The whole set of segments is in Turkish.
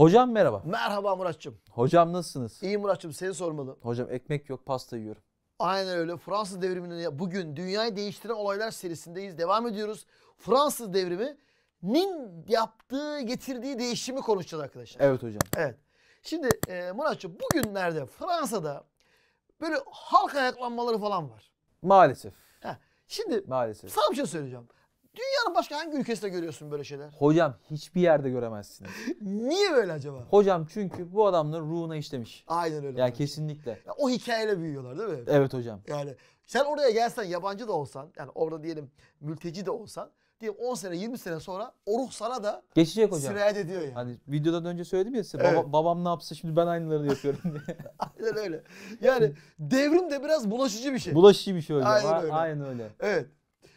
Hocam merhaba. Merhaba Muratçım. Hocam nasılsınız? İyi Muratçım seni sormalı. Hocam ekmek yok pasta yiyorum. Aynen öyle. Fransız Devrimi'nin bugün dünyayı değiştiren olaylar serisindeyiz. Devam ediyoruz. Fransız devriminin yaptığı, getirdiği değişimi konuşacağız arkadaşlar. Evet hocam. Evet. Şimdi e, Muratçım bugünlerde Fransa'da böyle halk ayaklanmaları falan var. Maalesef. Heh. Şimdi Maalesef. sana bir şey söyleyeceğim. Dünyanın başka hangi ülkesinde görüyorsun böyle şeyler? Hocam hiçbir yerde göremezsiniz. Niye böyle acaba? Hocam çünkü bu adamların ruhuna işlemiş. Aynen öyle. Ya yani kesinlikle. Ya o hikayeyle büyüyorlar değil mi? Evet hocam. Yani sen oraya gelsen yabancı da olsan yani orada diyelim mülteci de olsan diyelim 10 sene 20 sene sonra o ruh sana da geçecek hocam. Sirayet ediyor yani. Hani videodan önce söyledim ya size evet. baba, babam ne yapsa şimdi ben aynılarını yapıyorum diye. Aynen öyle. Yani devrim de biraz bulaşıcı bir şey. Bulaşıcı bir şey hocam. Aynen öyle. Aynen öyle. Evet.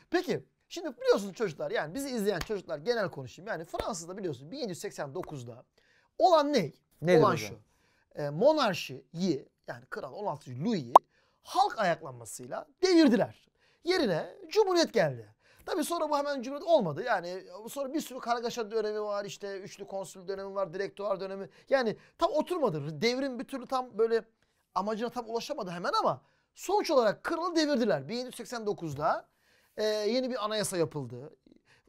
Peki Şimdi biliyorsunuz çocuklar yani bizi izleyen çocuklar genel konuşayım. Yani Fransa'da biliyorsunuz 1789'da olan ne? Nedir olan hocam? şu. E, monarşiyi yani kral 16. Louis'i halk ayaklanmasıyla devirdiler. Yerine cumhuriyet geldi. Tabii sonra bu hemen cumhuriyet olmadı. Yani sonra bir sürü kargaşa dönemi var işte üçlü konsül dönemi var, direktör dönemi. Yani tam oturmadı. Devrim bir türlü tam böyle amacına tam ulaşamadı hemen ama sonuç olarak kralı devirdiler. 1789'da e, yeni bir anayasa yapıldı.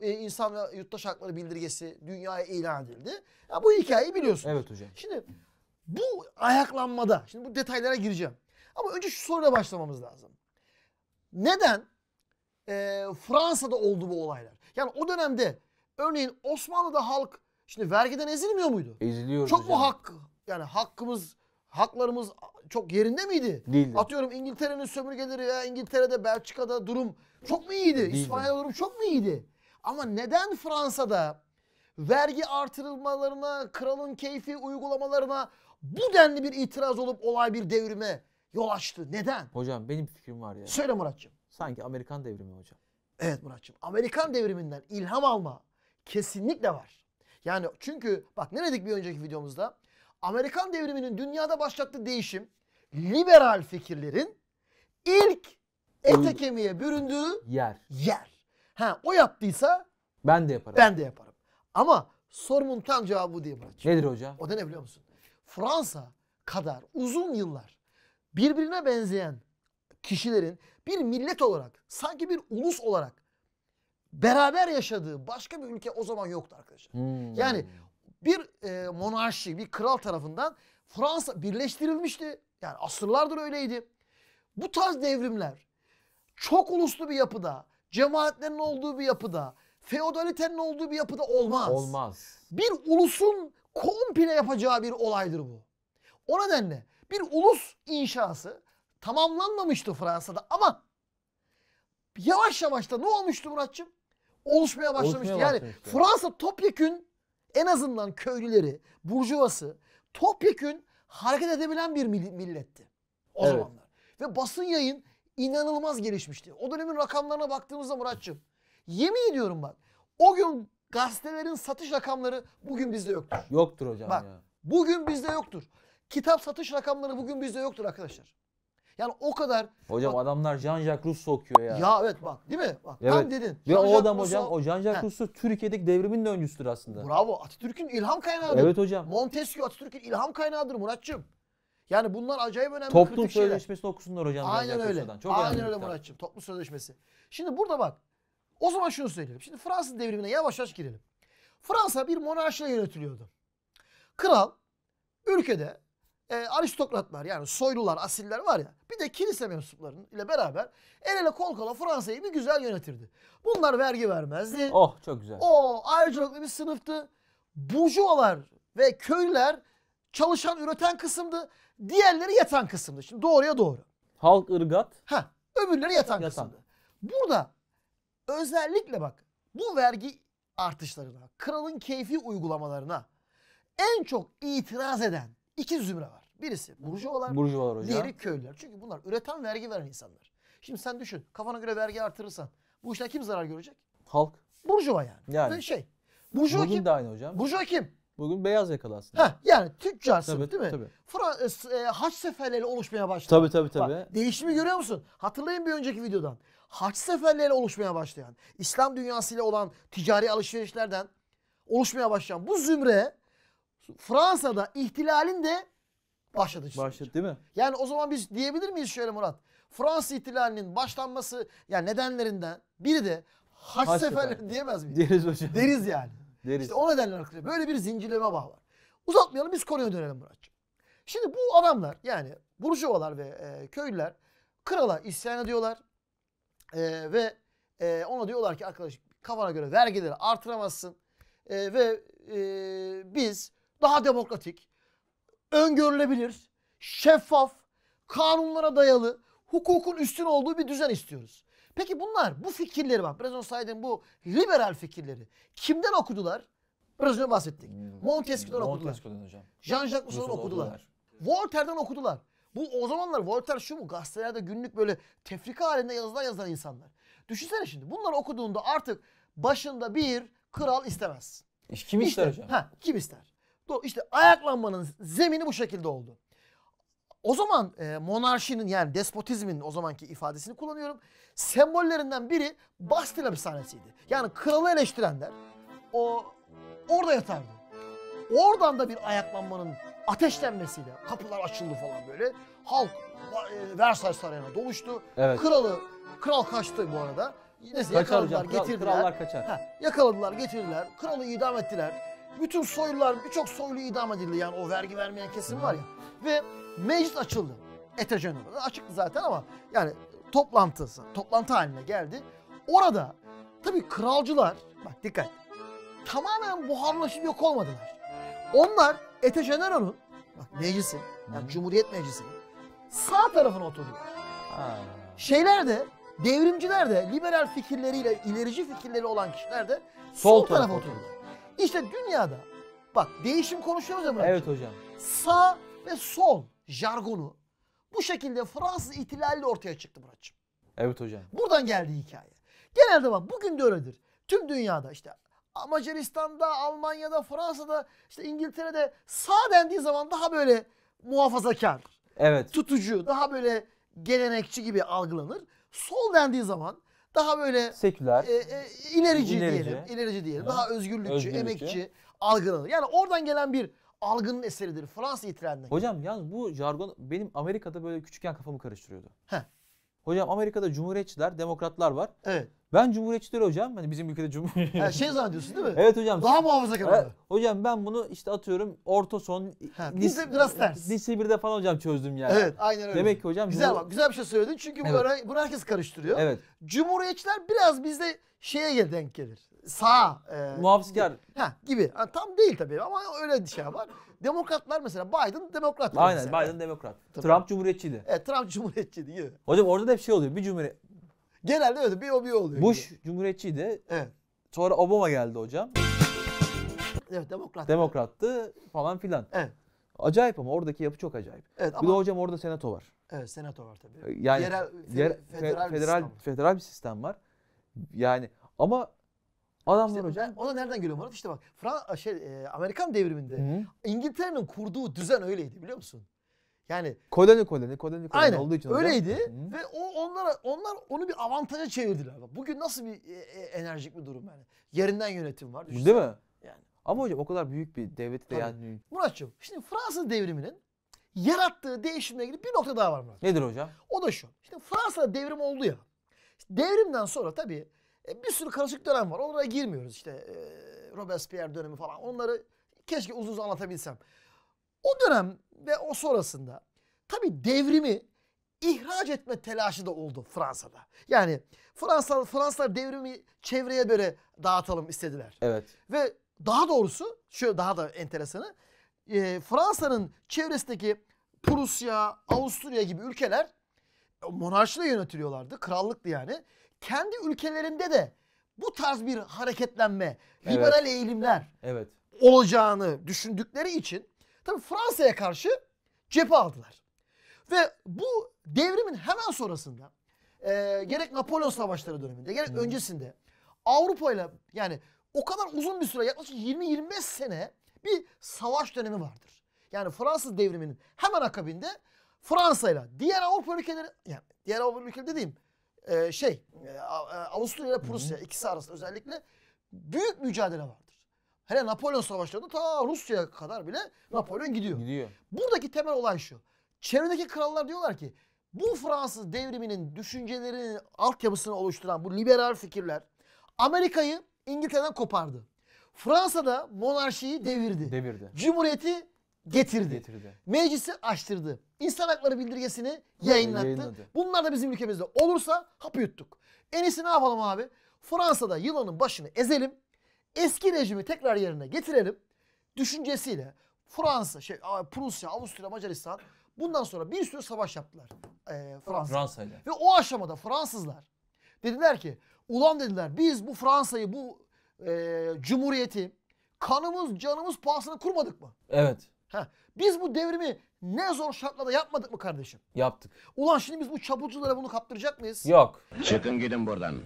E, insan ve yurttaş hakları bildirgesi dünyaya ilan edildi. Ya bu hikayeyi biliyorsun. Evet hocam. Şimdi bu ayaklanmada, şimdi bu detaylara gireceğim. Ama önce şu soruyla başlamamız lazım. Neden e, Fransa'da oldu bu olaylar? Yani o dönemde örneğin Osmanlı'da halk şimdi vergiden ezilmiyor muydu? Eziliyor. Çok mu hak yani hakkımız haklarımız çok yerinde miydi? Değildi. Atıyorum İngiltere'nin sömürgeleri ya İngiltere'de, Belçika'da durum çok mu iyiydi? Değildi. İspanya'da durum çok mu iyiydi? Ama neden Fransa'da vergi artırılmalarına, kralın keyfi uygulamalarına bu denli bir itiraz olup olay bir devrime yol açtı? Neden? Hocam benim bir fikrim var ya. Söyle Muratçım. Sanki Amerikan devrimi hocam. Evet Muratçım. Amerikan devriminden ilham alma kesinlikle var. Yani çünkü bak ne dedik bir önceki videomuzda? Amerikan devriminin dünyada başlattığı değişim liberal fikirlerin ilk ete kemiğe büründüğü yer. yer. Ha o yaptıysa ben de yaparım. Ben de yaparım. Ama sorumun tam cevabı diye Muratçığım. Nedir hocam? O da ne biliyor musun? Fransa kadar uzun yıllar birbirine benzeyen kişilerin bir millet olarak sanki bir ulus olarak beraber yaşadığı başka bir ülke o zaman yoktu arkadaşlar. Hmm. Yani bir e, monarşi, bir kral tarafından Fransa birleştirilmişti. Yani asırlardır öyleydi. Bu tarz devrimler çok uluslu bir yapıda, cemaatlerin olduğu bir yapıda, feodalitenin olduğu bir yapıda olmaz. Olmaz. Bir ulusun komple yapacağı bir olaydır bu. O nedenle bir ulus inşası tamamlanmamıştı Fransa'da ama yavaş yavaş da ne olmuştu Muratçım? Oluşmaya başlamıştı. Oluşmaya yani başlamıştı. Fransa topyekün en azından köylüleri, burjuvası topyekün hareket edebilen bir milletti o evet. zamanlar. Ve basın yayın inanılmaz gelişmişti. O dönemin rakamlarına baktığımızda Muratçım yemin ediyorum bak o gün gazetelerin satış rakamları bugün bizde yoktur. Yoktur hocam bak, ya. Bugün bizde yoktur. Kitap satış rakamları bugün bizde yoktur arkadaşlar. Yani o kadar. Hocam bak, adamlar Jean-Jacques Rousseau okuyor ya. Ya evet bak değil mi? Bak, evet. Tam dedin. Ve o adam Rousseau, hocam o Jean-Jacques Rousseau Türkiye'deki devrimin de öncüsüdür aslında. Bravo Atatürk'ün ilham kaynağıdır. Evet hocam. Montesquieu Atatürk'ün ilham kaynağıdır Muratçım. Yani bunlar acayip önemli Toplum kritik şeyler. Toplum Sözleşmesi'ni okusunlar hocam. Aynen öyle. Çok Aynen öyle Muratçım. Toplum Sözleşmesi. Şimdi burada bak. O zaman şunu söyleyelim. Şimdi Fransız devrimine yavaş yavaş girelim. Fransa bir monarşiyle yönetiliyordu. Kral ülkede e, aristokratlar yani soylular, asiller var ya bir de kilise mensuplarının ile beraber el ele kol kola Fransa'yı bir güzel yönetirdi. Bunlar vergi vermezdi. Oh çok güzel. O ayrıcalıklı bir sınıftı. Burjuvalar ve köylüler çalışan, üreten kısımdı. Diğerleri yatan kısımdı. Şimdi doğruya doğru. Halk ırgat. Ha, öbürleri yatan, yatan. kısımdı. Burada özellikle bak bu vergi artışlarına, kralın keyfi uygulamalarına en çok itiraz eden iki zümre var. Birisi burjuvalar, burjuvalar hocam. diğeri köylüler. Çünkü bunlar üreten vergi veren insanlar. Şimdi sen düşün kafana göre vergi artırırsan bu işten kim zarar görecek? Halk. Burjuva yani. Yani. şey. Burjuva Bugün kim? de aynı hocam. Burjuva kim? Bugün beyaz yakalı aslında. Heh, yani tüccarsın Tabii, değil mi? tabii. Fra- e, e, haç seferleri oluşmaya başladı. Tabii tabii tabii. Bak, değişimi görüyor musun? Hatırlayın bir önceki videodan. Haç seferleri oluşmaya başlayan, İslam dünyasıyla olan ticari alışverişlerden oluşmaya başlayan bu zümre Fransa'da ihtilalin de Başladı işte. Başladı değil mi? Yani o zaman biz diyebilir miyiz şöyle Murat? Fransız ihtilalinin başlanması yani nedenlerinden biri de Haç, Haç seferleri sefer. diyemez miyiz? Deriz hocam. Deriz yani. Deriz. İşte o nedenle arkadaşlar böyle bir zincirleme bağ var. Uzatmayalım biz konuya dönelim Muratcığım. Şimdi bu adamlar yani Burjuvalar ve e, köylüler krala isyan ediyorlar. E, ve e, ona diyorlar ki arkadaş kafana göre vergileri artıramazsın. E, ve e, biz daha demokratik, öngörülebilir, şeffaf, kanunlara dayalı, hukukun üstün olduğu bir düzen istiyoruz. Peki bunlar bu fikirleri bak biraz önce saydığım bu liberal fikirleri kimden okudular? Biraz önce bahsettik. Hmm. Montesquieu'dan okudular. Jean-Jacques Rousseau'dan okudular. Voltaire'dan okudular. Bu o zamanlar Voltaire şu mu gazetelerde günlük böyle tefrika halinde yazılan yazılan insanlar. Düşünsene şimdi bunları okuduğunda artık başında bir kral istemez. Kim ister, ister hocam? Ha, kim ister? İşte ayaklanmanın zemini bu şekilde oldu. O zaman e, monarşinin yani despotizmin o zamanki ifadesini kullanıyorum. Sembollerinden biri Bastille hapishanesiydi. Yani kralı eleştirenler o orada yatardı. Oradan da bir ayaklanmanın ateşlenmesiyle kapılar açıldı falan böyle. Halk e, Versailles Sarayı'na doluştu. Evet. Kralı, kral kaçtı bu arada. Neyse kaçar yakaladılar, hocam. getirdiler. Krallar kaçar. Ha, yakaladılar, getirdiler. Kralı idam ettiler. Bütün soylular, birçok soylu idam edildi yani o vergi vermeyen kesim var ya. Ve meclis açıldı. Etejenova'da açıktı zaten ama yani toplantısı, toplantı haline geldi. Orada tabii kralcılar, bak dikkat, tamamen buharlaşıp yok olmadılar. Onlar Etejenova'nın, bak meclisin, yani Cumhuriyet Meclisi'nin sağ tarafına oturdular. Ha. Şeyler de devrimciler de liberal fikirleriyle ilerici fikirleri olan kişiler de sol, sol tarafa oturdu. İşte dünyada bak değişim konuşuyoruz ya Burak. Evet hocam. Sağ ve sol jargonu bu şekilde Fransız ihtilaliyle ortaya çıktı Burak'cığım. Evet hocam. Buradan geldi hikaye. Genelde bak bugün de öyledir. Tüm dünyada işte Macaristan'da, Almanya'da, Fransa'da, işte İngiltere'de sağ dendiği zaman daha böyle muhafazakar, evet. tutucu, daha böyle gelenekçi gibi algılanır. Sol dendiği zaman daha böyle seküler, e, e, ilerici, ilerici diyelim, ilerici diyelim, evet. daha özgürlükçü, özgürlükçü, emekçi algılanır. Yani oradan gelen bir algının eseridir. Fransa itirenden. Hocam yalnız bu jargon benim Amerika'da böyle küçükken kafamı karıştırıyordu. Heh. Hocam Amerika'da cumhuriyetçiler, demokratlar var. Evet. Ben cumhuriyetçileri hocam. Hani bizim ülkede cumhuriyet. Yani şey zannediyorsun değil mi? Evet hocam. Daha muhafazakar. Evet, hocam ben bunu işte atıyorum orta son. Ha, lise, biraz ters. Lise 1'de falan hocam çözdüm yani. Evet aynen öyle. Demek ki hocam. Güzel bu... bak güzel bir şey söyledin. Çünkü evet. bunu, bunu herkes karıştırıyor. Evet. Cumhuriyetçiler biraz bizde şeye gel denk gelir. Sağ. E, Muhafazakar. Ha, gibi. Ha, tam değil tabii ama öyle bir şey var. Demokratlar mesela Biden demokrat. Aynen mesela. Biden demokrat. Tabii. Trump cumhuriyetçiydi. Evet Trump cumhuriyetçiydi. Hocam orada da hep şey oluyor. Bir cumhuriyet Genelde öyle bir o bir oluyor. Bush gibi. cumhuriyetçiydi. Evet. Sonra Obama geldi hocam. Evet demokrat. Demokrattı falan filan. Evet. Acayip ama oradaki yapı çok acayip. Evet, bir de hocam orada senato var. Evet senato var tabii. Ee, yani yerel, yer, federal, federal, bir sistem federal bir sistem var. Yani ama adamlar işte hocam. Ben, ona nereden geliyor Murat? İşte bak Fran şey, e, Amerikan devriminde Hı-hı. İngiltere'nin kurduğu düzen öyleydi biliyor musun? Yani koloni koloni koloni koloni aynen, olduğu için öyleydi hocam. ve o onlara onlar onu bir avantaja çevirdiler. Bugün nasıl bir e, e, enerjik bir durum yani. Yerinden yönetim var. Düşünsene. Değil mi? Yani. Ama hocam o kadar büyük bir devlet de yani. Muratçım şimdi Fransız devriminin yarattığı değişimle ilgili bir nokta daha var Murat. Nedir hocam? O da şu. İşte Fransa'da devrim oldu ya. devrimden sonra tabii e, bir sürü karışık dönem var. Onlara girmiyoruz işte. E, Robespierre dönemi falan. Onları keşke uzun uzun anlatabilsem. O dönem ve o sonrasında tabi devrimi ihraç etme telaşı da oldu Fransa'da. Yani Fransa Fransızlar devrimi çevreye böyle dağıtalım istediler. Evet. Ve daha doğrusu şu daha da enteresanı e, Fransa'nın çevresindeki Prusya, Avusturya gibi ülkeler e, monarşiyle yönetiliyorlardı. Krallıktı yani. Kendi ülkelerinde de bu tarz bir hareketlenme, liberal evet. eğilimler evet. olacağını düşündükleri için Tabii Fransa'ya karşı cephe aldılar. Ve bu devrimin hemen sonrasında e, gerek Napolyon savaşları döneminde gerek hmm. öncesinde Avrupa ile yani o kadar uzun bir süre yaklaşık 20-25 sene bir savaş dönemi vardır. Yani Fransız devriminin hemen akabinde Fransa ile diğer Avrupa ülkeleri yani diğer Avrupa ülkeleri dediğim e, şey e, e Avusturya ile Prusya hı ikisi arasında özellikle büyük mücadele var. Hele Napolyon savaşlarında ta Rusya'ya kadar bile Napolyon gidiyor. Gidiyor. Buradaki temel olay şu. Çevredeki krallar diyorlar ki bu Fransız devriminin düşüncelerinin altyapısını oluşturan bu liberal fikirler Amerika'yı İngiltere'den kopardı. Fransa'da monarşiyi devirdi. Devirdi. Cumhuriyeti getirdi. getirdi. Meclisi açtırdı. İnsan hakları bildirgesini yayınlattı. Yayınladı. Bunlar da bizim ülkemizde olursa hap yuttuk. En iyisi ne yapalım abi? Fransa'da yılanın başını ezelim eski rejimi tekrar yerine getirelim düşüncesiyle Fransa, şey Prusya, Avusturya, Macaristan bundan sonra bir sürü savaş yaptılar e, Fransa. Fransa ile. Ve o aşamada Fransızlar dediler ki ulan dediler biz bu Fransa'yı bu e, cumhuriyeti kanımız canımız pahasına kurmadık mı? Evet. Ha, biz bu devrimi ne zor şartlarda yapmadık mı kardeşim? Yaptık. Ulan şimdi biz bu çapulculara bunu kaptıracak mıyız? Yok. Çıkın gidin buradan.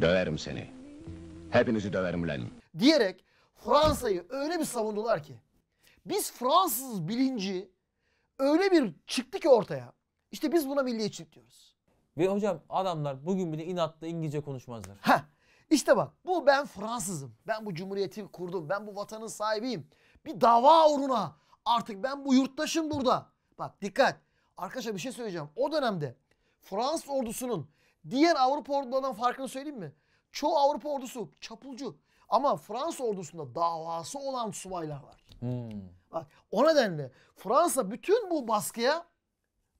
Döverim seni. Hepinizi döverim ulan. Diyerek Fransa'yı öyle bir savundular ki. Biz Fransız bilinci öyle bir çıktı ki ortaya. İşte biz buna milliyetçilik diyoruz. Ve hocam adamlar bugün bile inatla İngilizce konuşmazlar. Ha, işte bak bu ben Fransızım. Ben bu cumhuriyeti kurdum. Ben bu vatanın sahibiyim. Bir dava uğruna artık ben bu yurttaşım burada. Bak dikkat. Arkadaşlar bir şey söyleyeceğim. O dönemde Fransız ordusunun diğer Avrupa ordularından farkını söyleyeyim mi? Çoğu Avrupa ordusu çapulcu. Ama Fransa ordusunda davası olan subaylar var. Hmm. Bak, o nedenle Fransa bütün bu baskıya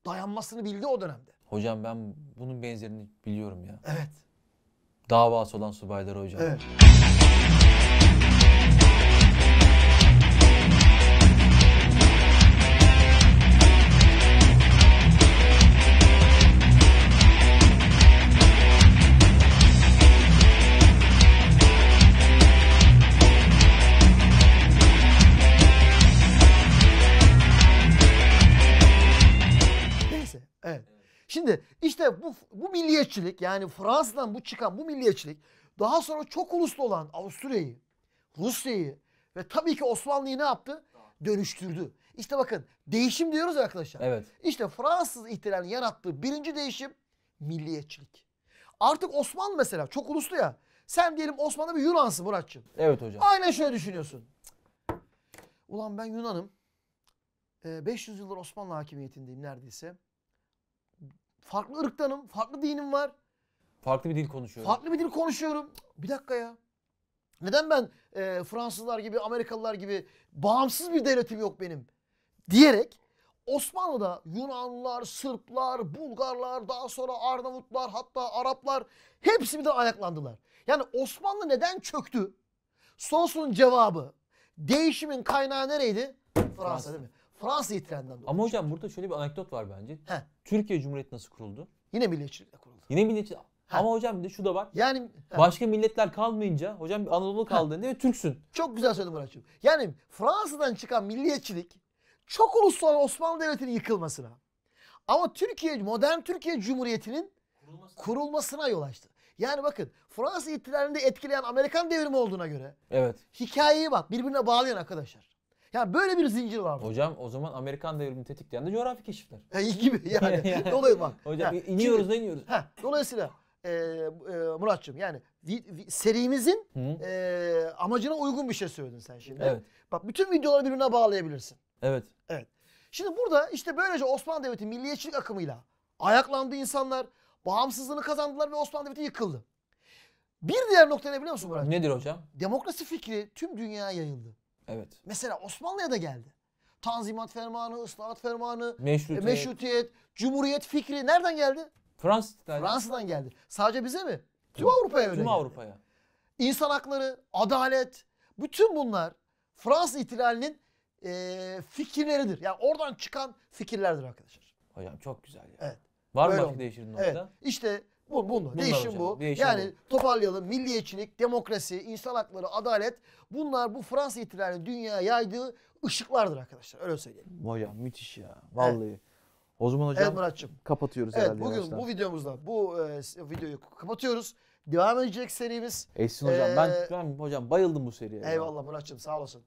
dayanmasını bildi o dönemde. Hocam ben bunun benzerini biliyorum ya. Evet. Davası olan subaylar hocam. Evet. Şimdi işte bu, bu milliyetçilik yani Fransa'dan bu çıkan bu milliyetçilik daha sonra çok uluslu olan Avusturya'yı, Rusya'yı ve tabii ki Osmanlı'yı ne yaptı? Dönüştürdü. İşte bakın değişim diyoruz arkadaşlar. Evet. İşte Fransız ihtilalinin yarattığı birinci değişim milliyetçilik. Artık Osmanlı mesela çok uluslu ya. Sen diyelim Osmanlı bir Yunansın Muratçım. Evet hocam. Aynen şöyle düşünüyorsun. Ulan ben Yunan'ım. 500 ee, yıldır Osmanlı hakimiyetindeyim neredeyse. Farklı ırktanım, farklı dinim var. Farklı bir dil konuşuyorum. Farklı bir dil konuşuyorum. Bir dakika ya. Neden ben e, Fransızlar gibi, Amerikalılar gibi bağımsız bir devletim yok benim diyerek Osmanlı'da Yunanlılar, Sırplar, Bulgarlar, daha sonra Arnavutlar, hatta Araplar hepsi de ayaklandılar. Yani Osmanlı neden çöktü? Sorusunun cevabı, değişimin kaynağı nereydi? Fransa, Fransa. değil mi? Fransa itirenden dolayı. Ama hocam burada şöyle bir anekdot var bence. He. Türkiye Cumhuriyeti nasıl kuruldu? Yine milliyetçilikle kuruldu. Yine milliyetçilik. Ama hocam bir de şu da var. Yani he. başka milletler kalmayınca hocam Anadolu kaldı ve Türksün. Çok güzel söyledin Muratçığım. Yani Fransa'dan çıkan milliyetçilik çok uluslararası Osmanlı Devleti'nin yıkılmasına ama Türkiye modern Türkiye Cumhuriyeti'nin kurulmasına. kurulmasına yol açtı. Yani bakın Fransa ihtilalini etkileyen Amerikan devrimi olduğuna göre evet. hikayeyi bak birbirine bağlayan arkadaşlar. Yani böyle bir zincir var. Burada. Hocam o zaman Amerikan devrimini tetikleyen de coğrafi keşifler. E, iyi gibi yani. dolayısıyla. bak. Hocam ha, iniyoruz şimdi, iniyoruz. Ha, dolayısıyla e, e, Muratçım yani vi, vi, serimizin e, amacına uygun bir şey söyledin sen şimdi. Evet. Bak bütün videoları birbirine bağlayabilirsin. Evet. Evet. Şimdi burada işte böylece Osmanlı Devleti milliyetçilik akımıyla ayaklandı insanlar, bağımsızlığını kazandılar ve Osmanlı Devleti yıkıldı. Bir diğer nokta ne biliyor musun Murat? Nedir hocam? Demokrasi fikri tüm dünyaya yayıldı. Evet. Mesela Osmanlı'ya da geldi. Tanzimat fermanı, ıslahat fermanı, e, meşrutiyet. meşrutiyet, cumhuriyet fikri nereden geldi? Fransa'dan. Fransa'dan geldi. Sadece bize mi? Tüm Avrupa'ya öyle. Tüm Avrupa'ya. İnsan hakları, adalet, bütün bunlar Fransız ihtilalinin e, fikirleridir. Yani oradan çıkan fikirlerdir arkadaşlar. Hocam çok güzel ya. Evet. Var mı başka değiştirdin evet. orada? İşte bu, bunu bunlar değişim hocam. bu. Değişim yani bu. toparlayalım. Milliyetçilik, demokrasi, insan hakları, adalet bunlar bu Fransa ihtilalinin dünyaya yaydığı ışıklardır arkadaşlar. Öyle söyleyelim. Hocam müthiş ya. Vallahi. Evet. O zaman hocam evet, Muratçım. kapatıyoruz evet, herhalde. Bugün bu videomuzda bu e, videoyu kapatıyoruz. Devam edecek serimiz. Esin hocam ben, e, ben hocam bayıldım bu seriye. Eyvallah ya. Muratçım sağ olasın.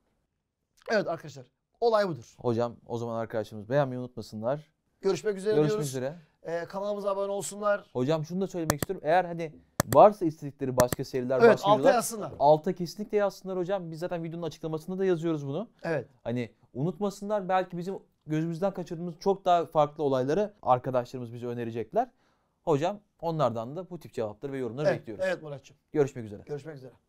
Evet arkadaşlar olay budur. Hocam o zaman arkadaşlarımız beğenmeyi unutmasınlar. Görüşmek üzere Görüşmek diyoruz. üzere. E, kanalımıza abone olsunlar. Hocam şunu da söylemek istiyorum. Eğer hani varsa istedikleri başka seriler, evet, başka alta yazsınlar. Alta kesinlikle yazsınlar hocam. Biz zaten videonun açıklamasında da yazıyoruz bunu. Evet. Hani unutmasınlar belki bizim gözümüzden kaçırdığımız çok daha farklı olayları arkadaşlarımız bize önerecekler. Hocam onlardan da bu tip cevapları ve yorumları evet, bekliyoruz. Evet Muratçım. Görüşmek üzere. Görüşmek üzere.